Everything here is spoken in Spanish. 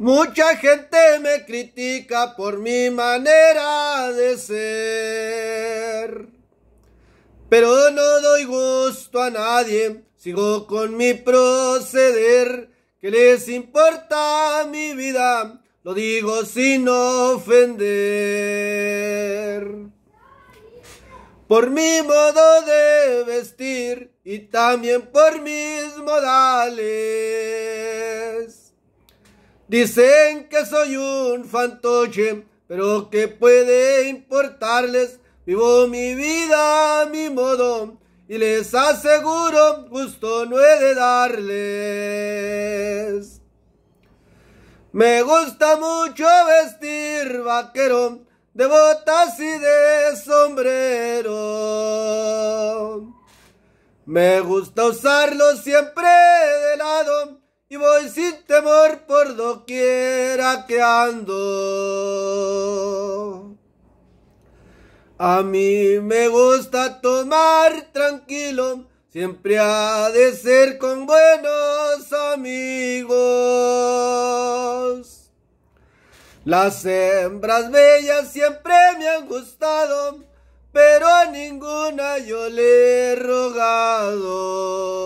Mucha gente me critica por mi manera de ser. Pero no doy gusto a nadie, sigo con mi proceder. ¿Qué les importa mi vida? Lo digo sin ofender. Por mi modo de vestir y también por mis modales. Dicen que soy un fantoche, pero ¿qué puede importarles? Vivo mi vida a mi modo y les aseguro gusto no he de darles. Me gusta mucho vestir vaquero de botas y de sombrero. Me gusta usarlo siempre de lado sin temor por doquiera que ando. A mí me gusta tomar tranquilo, siempre ha de ser con buenos amigos. Las hembras bellas siempre me han gustado, pero a ninguna yo le he rogado.